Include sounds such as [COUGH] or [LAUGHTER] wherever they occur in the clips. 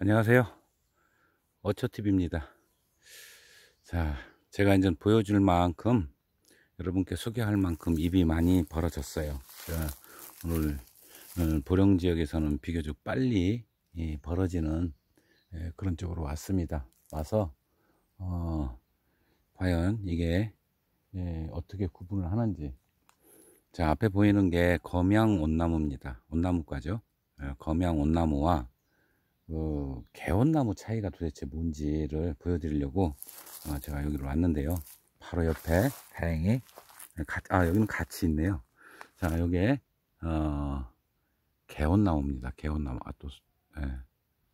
안녕하세요 어처팁입니다자 제가 이제 보여줄 만큼 여러분께 소개할 만큼 입이 많이 벌어졌어요 오늘 어, 보령 지역에서는 비교적 빨리 벌어지는 예, 그런 쪽으로 왔습니다 와서 어, 과연 이게 예, 어떻게 구분을 하는지 자 앞에 보이는 게 검양 온나무입니다 온나무과죠 예, 검양 온나무와 그 뭐 개원나무 차이가 도대체 뭔지를 보여드리려고 어, 제가 여기로 왔는데요. 바로 옆에 다행히 아 여기는 같이 있네요. 자 여기에 어, 개원나무입니다. 개원나무 아또 예,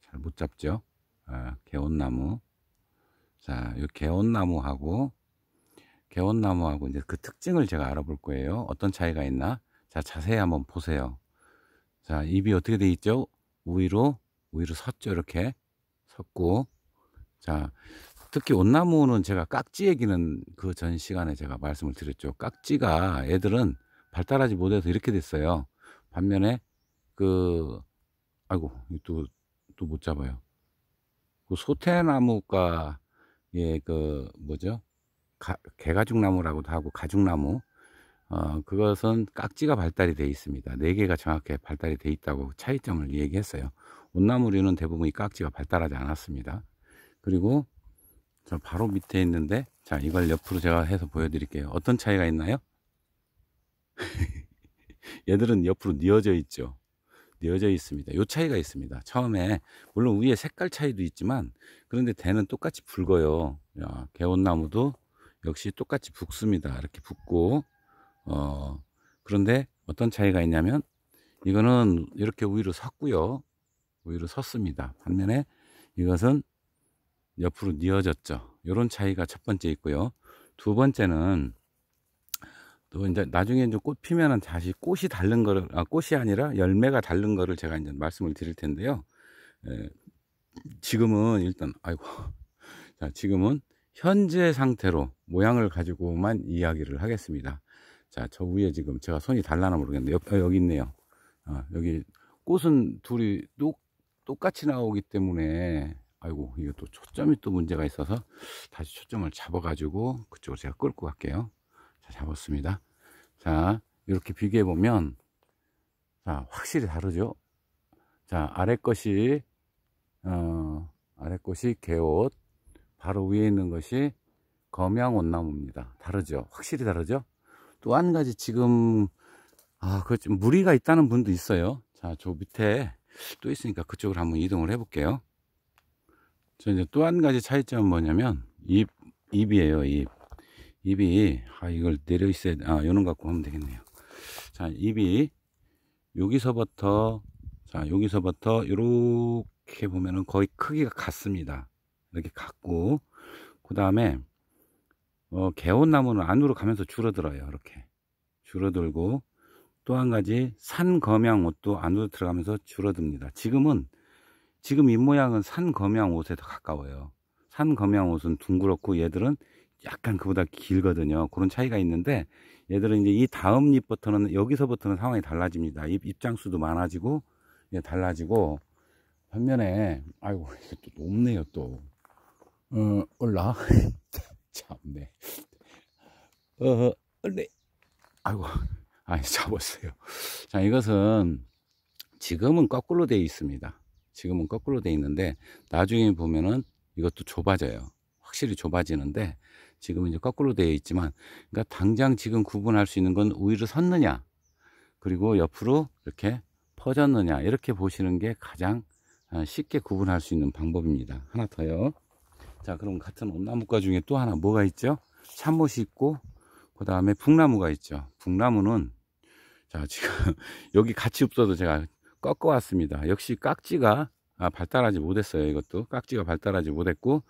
잘 못 잡죠. 아, 개원나무 자, 이 개원나무하고 개원나무하고 이제 그 특징을 제가 알아볼 거예요. 어떤 차이가 있나? 자, 자세히 한번 보세요. 자, 잎이 어떻게 돼 있죠? 위로 위로 섰죠 이렇게 섰고 자 특히 온나무는 제가 깍지 얘기는 그 전 시간에 제가 말씀을 드렸죠 깍지가 애들은 발달하지 못해서 이렇게 됐어요 반면에 그 아이고 또또 못 잡아요 그 소태나무가 예 그 뭐죠 가, 개가죽나무라고도 하고 가죽나무 어, 그것은 깍지가 발달이 돼 있습니다. 네 개가 정확히 발달이 돼 있다고 차이점을 얘기했어요. 온나무류는 대부분 이 깍지가 발달하지 않았습니다. 그리고 저 바로 밑에 있는데 자 이걸 옆으로 제가 해서 보여드릴게요. 어떤 차이가 있나요? [LAUGHS] 얘들은 옆으로 뉘어져 있죠. 뉘어져 있습니다. 요 차이가 있습니다. 처음에 물론 위에 색깔 차이도 있지만 그런데 대는 똑같이 붉어요. 야, 개원나무도 역시 똑같이 붓습니다. 이렇게 붓고 어 그런데 어떤 차이가 있냐면 이거는 이렇게 위로 섰고요. 우위로 섰습니다. 반면에 이것은 옆으로 뉘어졌죠. 이런 차이가 첫 번째 있고요. 두 번째는 또 이제 나중에 이제 꽃 피면은 다시 꽃이 다른 거를 아, 꽃이 아니라 열매가 다른 거를 제가 이제 말씀을 드릴 텐데요. 에, 예, 지금은 일단 아이고 [LAUGHS] 자 지금은 현재 상태로 모양을 가지고만 이야기를 하겠습니다. 자 저 위에 지금 제가 손이 달라나 모르겠는데 옆, 아, 여기 있네요. 아, 여기 꽃은 둘이 똑 똑같이 나오기 때문에 아이고 이게 또 초점이 또 문제가 있어서 다시 초점을 잡아 가지고 그쪽으로 제가 끌고 갈게요 자 잡았습니다 자 이렇게 비교해 보면 자 확실히 다르죠 자 아래 것이 어 아래 것이 개옷 바로 위에 있는 것이 검양원나무입니다 다르죠 확실히 다르죠 또 한 가지 지금 아그 무리가 있다는 분도 있어요 자저 밑에 또 있으니까 그쪽으로 한번 이동을 해볼게요. 자, 이제 또 한 가지 차이점은 뭐냐면, 입, 입이에요, 입. 입이, 아, 이걸 내려 있어야, 아, 요런 갖고 하면 되겠네요. 자, 입이, 여기서부터, 자, 여기서부터, 요렇게 보면은 거의 크기가 같습니다. 이렇게 같고, 그 다음에, 어, 개온나무는 안으로 가면서 줄어들어요, 이렇게. 줄어들고, 또한 가지 산검양 옷도 안으로 들어가면서 줄어듭니다. 지금은 지금 입모양은 산검양 옷에 더 가까워요. 산검양 옷은 둥그렇고 얘들은 약간 그보다 길거든요. 그런 차이가 있는데 얘들은 이제 이 다음 잎부터는 여기서부터는 상황이 달라집니다. 잎 입장수도 많아지고 예, 달라지고 반면에 아이고 이게 또 높네요 또 어, 올라 [LAUGHS] 참네 어, 올래 아이고 아니 [LAUGHS] 잡았어요. 자 이것은 지금은 거꾸로 되어 있습니다. 지금은 거꾸로 되어 있는데 나중에 보면은 이것도 좁아져요. 확실히 좁아지는데 지금은 이제 거꾸로 되어 있지만 그러니까 당장 지금 구분할 수 있는 건 우위로 섰느냐 그리고 옆으로 이렇게 퍼졌느냐 이렇게 보시는 게 가장 아, 쉽게 구분할 수 있는 방법입니다. 하나 더요. 자 그럼 같은 온나무과 중에 또 하나 뭐가 있죠? 참못이 있고 그 다음에 풍나무가 있죠. 풍나무는자 지금 [LAUGHS] 여기 같이 없어도 제가 꺾어 왔습니다. 역시 깍지가 아, 발달하지 못했어요. 이것도 깍지가 발달하지 못했고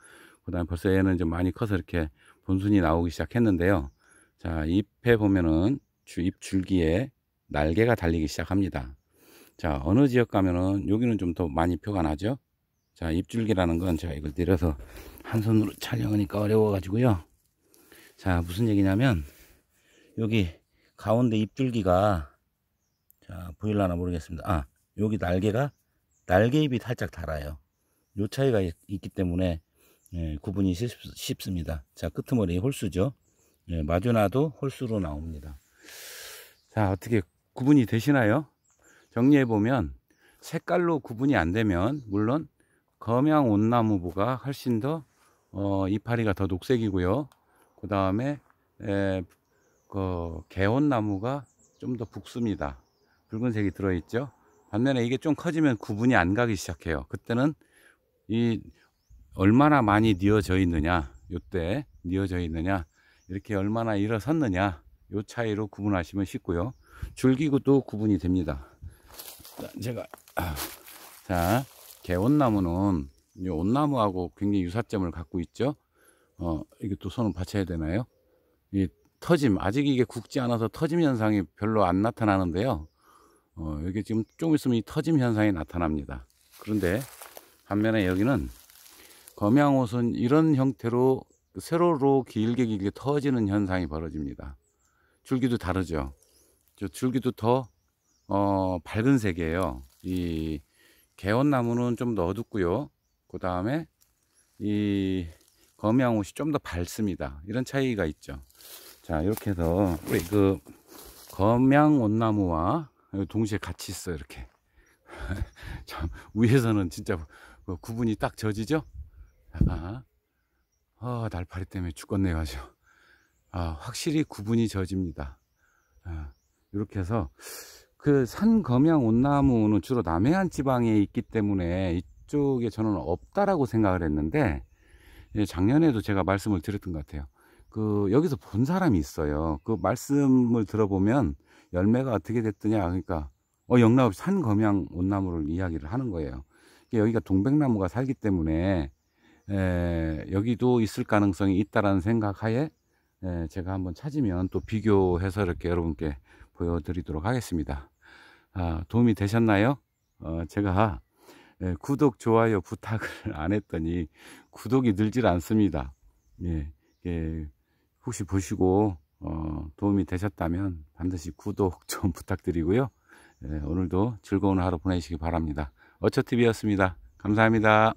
그 다음에 벌써 얘는 좀 많이 커서 이렇게 본순이 나오기 시작했는데요. 자 잎에 보면은 주잎 줄기에 날개가 달리기 시작합니다. 자 어느 지역 가면은 여기는 좀 더 많이 표가 나죠. 자 잎줄기라는 건 제가 이걸 내려서 한 손으로 촬영하니까 어려워 가지고요. 자 무슨 얘기냐면 여기 가운데 잎줄기가 자 보일라나 모르겠습니다 아 여기 날개가 날개잎이 살짝 달아요 요 차이가 있기 때문에 예, 구분이 쉽, 습니다자 끄트머리 홀수죠 예, 마주나도 홀수로 나옵니다 자 어떻게 구분이 되시나요 정리해 보면 색깔로 구분이 안 되면 물론 검양 온나무부가 훨씬 더 어, 이파리가 더 녹색이고요 그 다음에 그 개원나무가 좀 더북습니다 붉은색이 들어있죠. 반면에 이게 좀 커지면 구분이 안 가기 시작해요. 그때는 이 얼마나 많이 뉘어져 있느냐, 요때 뉘어져 있느냐, 이렇게 얼마나 일어섰느냐, 요 차이로 구분하시면 쉽고요. 줄기도 구분이 됩니다. 제가 [CLEARS THROAT] 자 개온나무는 이 온나무하고 굉장히 유사점을 갖고 있죠. 어 이게 또 손을 받쳐야 되나요? 이 터짐 아직 이게 굵지 않아서 터짐 현상이 별로 안 나타나는데요 어, 여기 지금 조금 있으면 이 터짐 현상이 나타납니다 그런데 반면에 여기는 검양옷은 이런 형태로 세로로 길게 길게 터지는 현상이 벌어집니다 줄기도 다르죠 줄기도 더 어, 밝은 색이에요 이 개원나무는 좀 더 어둡고요 그 다음에 이 검양옷이 좀 더 밝습니다 이런 차이가 있죠 자 이렇게 해서 우리 그 검양 원나무와 동시에 같이 있어 요 이렇게 [LAUGHS] 참 위에서는 진짜 그 구분이 딱 젖이죠 아, 아 날파리 때문에 죽겠네요 아주 아 확실히 구분이 젖입니다 아, 이렇게 해서 그 산검양 온나무는 주로 남해안 지방에 있기 때문에 이쪽에 저는 없다라고 생각을 했는데 예, 작년에도 제가 말씀을 드렸던 것 같아요 그 여기서 본 사람이 있어요. 그 말씀을 들어보면 열매가 어떻게 됐더냐 그러니까 어영락없산 검양 온나무를 이야기를 하는 거예요. 여기가 동백나무가 살기 때문에 에, 여기도 있을 가능성이 있다라는 생각하에 에, 제가 한번 찾으면 또 비교해서 이렇게 여러분께 보여드리도록 하겠습니다. 아, 도움이 되셨나요? 어, 제가 에, 구독 좋아요 부탁을 [LAUGHS] 안 했더니 구독이 늘질 않습니다. 예, 예, 혹시 보시고 어, 도움이 되셨다면 반드시 구독 [LAUGHS] 좀 부탁드리고요. 예, 오늘도 즐거운 하루 보내시기 바랍니다. 어처TV였습니다. 감사합니다.